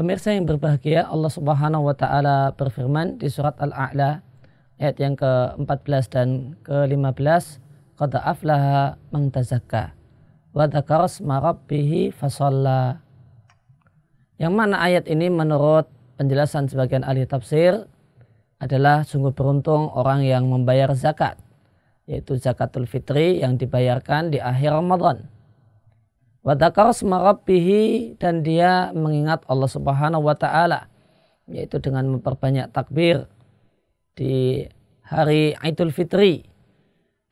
Pemirsa yang berbahagia, Allah Subhanahu wa taala berfirman di surat Al-A'la ayat yang ke-14 dan ke-15, qad aflaha man tazakka wa dzakara rabbih fasalla. Yang mana ayat ini menurut penjelasan sebagian ahli tafsir adalah sungguh beruntung orang yang membayar zakat yaitu zakatul fitri yang dibayarkan di akhir Ramadan wa rabbih dan dia mengingat Allah Subhanahu wa taala yaitu dengan memperbanyak takbir di hari Idul Fitri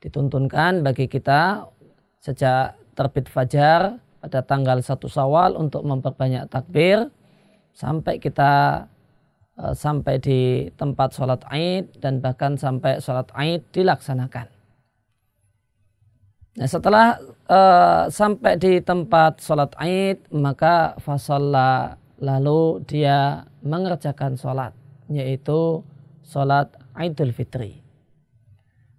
dituntunkan bagi kita sejak terbit fajar pada tanggal satu Sawal untuk memperbanyak takbir sampai kita eh, sampai di tempat sholat Aid dan bahkan sampai sholat Aid dilaksanakan. Nah, setelah uh, sampai di tempat sholat id maka fasalla lalu dia mengerjakan sholat yaitu sholat idul fitri.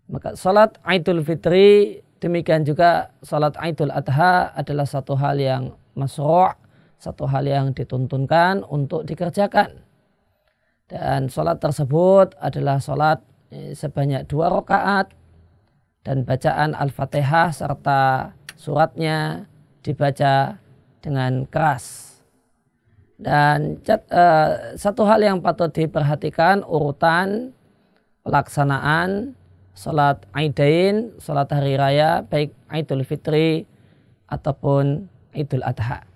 Maka sholat idul fitri demikian juga sholat idul adha adalah satu hal yang masroh, satu hal yang dituntunkan untuk dikerjakan. Dan sholat tersebut adalah sholat eh, sebanyak dua rakaat dan bacaan Al-Fatihah serta suratnya dibaca dengan keras. Dan uh, satu hal yang patut diperhatikan urutan pelaksanaan salat Aidain, salat hari raya baik Idul Fitri ataupun Idul Adha.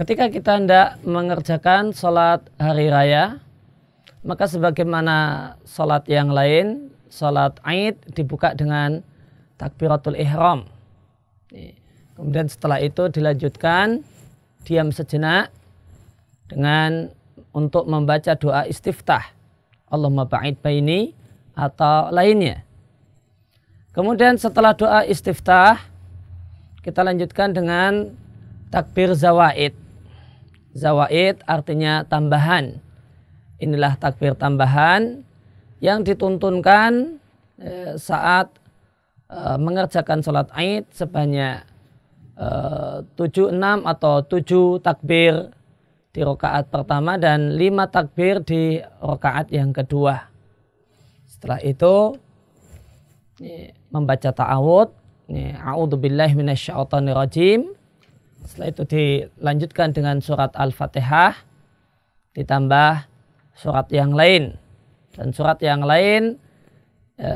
ketika kita hendak mengerjakan sholat hari raya, maka sebagaimana sholat yang lain, sholat Aid dibuka dengan takbiratul ihram. Kemudian setelah itu dilanjutkan diam sejenak dengan untuk membaca doa istiftah. Allahumma ba'id baini atau lainnya. Kemudian setelah doa istiftah, kita lanjutkan dengan takbir zawaid. Zawaid artinya tambahan. Inilah takbir tambahan yang dituntunkan e, saat e, mengerjakan sholat Aid sebanyak 76 e, atau 7 takbir di rokaat pertama dan 5 takbir di rokaat yang kedua. Setelah itu membaca ta'awud, a'udzubillahi minasyaitonirrajim, setelah itu dilanjutkan dengan surat Al-Fatihah ditambah surat yang lain. Dan surat yang lain e,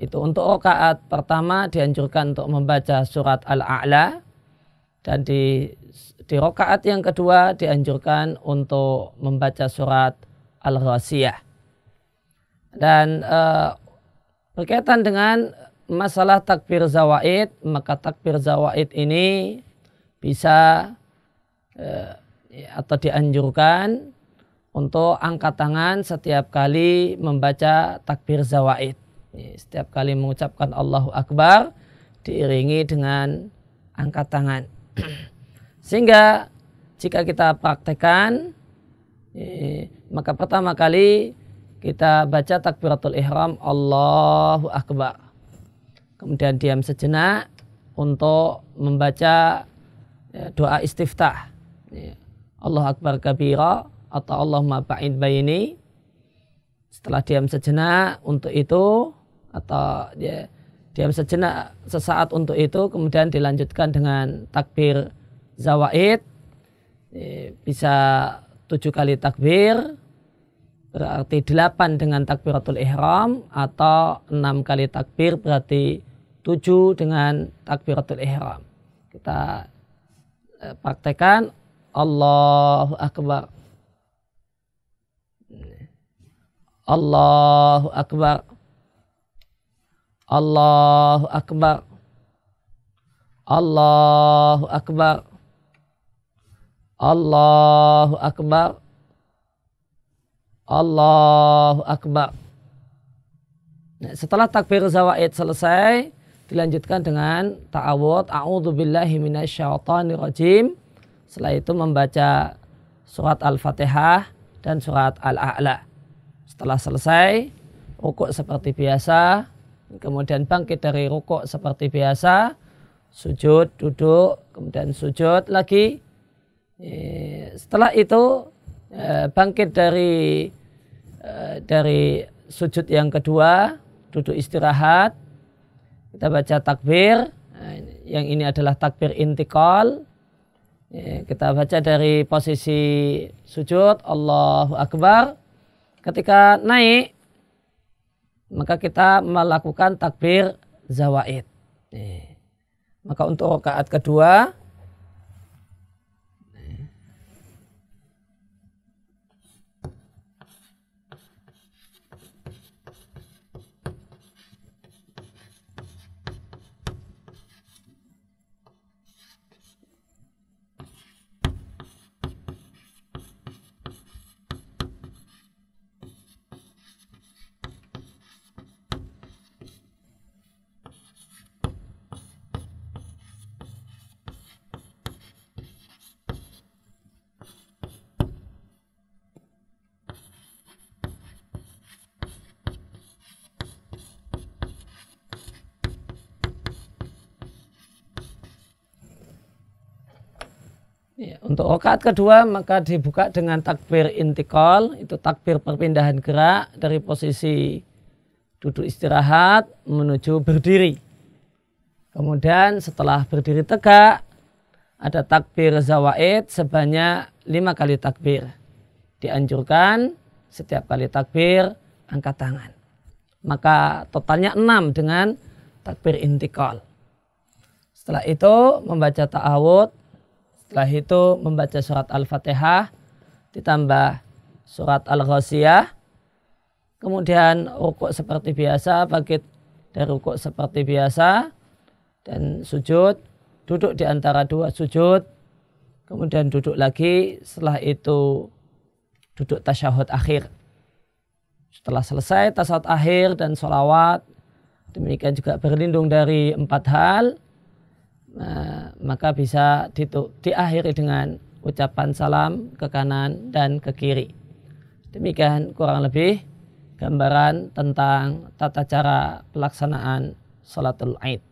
itu untuk rakaat pertama dianjurkan untuk membaca surat Al-A'la dan di di rakaat yang kedua dianjurkan untuk membaca surat Al-Ghasiyah. Dan e, berkaitan dengan masalah takbir zawaid, maka takbir zawaid ini bisa eh, ya, atau dianjurkan untuk angkat tangan setiap kali membaca takbir zawaid. Ya, setiap kali mengucapkan Allahu Akbar diiringi dengan angkat tangan. Sehingga jika kita praktekkan ya, maka pertama kali kita baca takbiratul ihram Allahu Akbar. Kemudian diam sejenak untuk membaca Ya, doa istiftah. Ya. Allah Akbar kabira atau Allahumma ba'id bayini. Setelah diam sejenak untuk itu atau ya, diam sejenak sesaat untuk itu kemudian dilanjutkan dengan takbir zawaid ya, bisa tujuh kali takbir berarti delapan dengan takbiratul ihram atau enam kali takbir berarti tujuh dengan takbiratul ihram kita Eh, praktekan Allahu Akbar. Allahu Akbar. Allahu Akbar. Allahu Akbar. Allahu Akbar. Allahu Akbar. Nah, setelah takbir zawaid selesai, dilanjutkan dengan ta'awud a'udzubillahi minasyaitonirrajim setelah itu membaca surat al-fatihah dan surat al-a'la setelah selesai rukuk seperti biasa kemudian bangkit dari rukuk seperti biasa sujud duduk kemudian sujud lagi eh, setelah itu eh, bangkit dari eh, dari sujud yang kedua duduk istirahat kita baca takbir. Nah, yang ini adalah takbir intikal. Ya, kita baca dari posisi sujud. Allahu Akbar. Ketika naik, maka kita melakukan takbir zawaid. Maka untuk rakaat kedua, Ya, untuk rokaat kedua maka dibuka dengan takbir intikal, itu takbir perpindahan gerak dari posisi duduk istirahat menuju berdiri. Kemudian setelah berdiri tegak ada takbir zawaid sebanyak lima kali takbir. Dianjurkan setiap kali takbir angkat tangan. Maka totalnya enam dengan takbir intikal. Setelah itu membaca ta'awud setelah itu membaca surat Al-Fatihah ditambah surat Al-Ghasiyah. Kemudian rukuk seperti biasa, bangkit dari rukuk seperti biasa dan sujud, duduk di antara dua sujud. Kemudian duduk lagi, setelah itu duduk tasyahud akhir. Setelah selesai tasyahud akhir dan sholawat, demikian juga berlindung dari empat hal, Eh, maka bisa diakhiri dengan ucapan salam ke kanan dan ke kiri. Demikian kurang lebih gambaran tentang tata cara pelaksanaan salatul Id.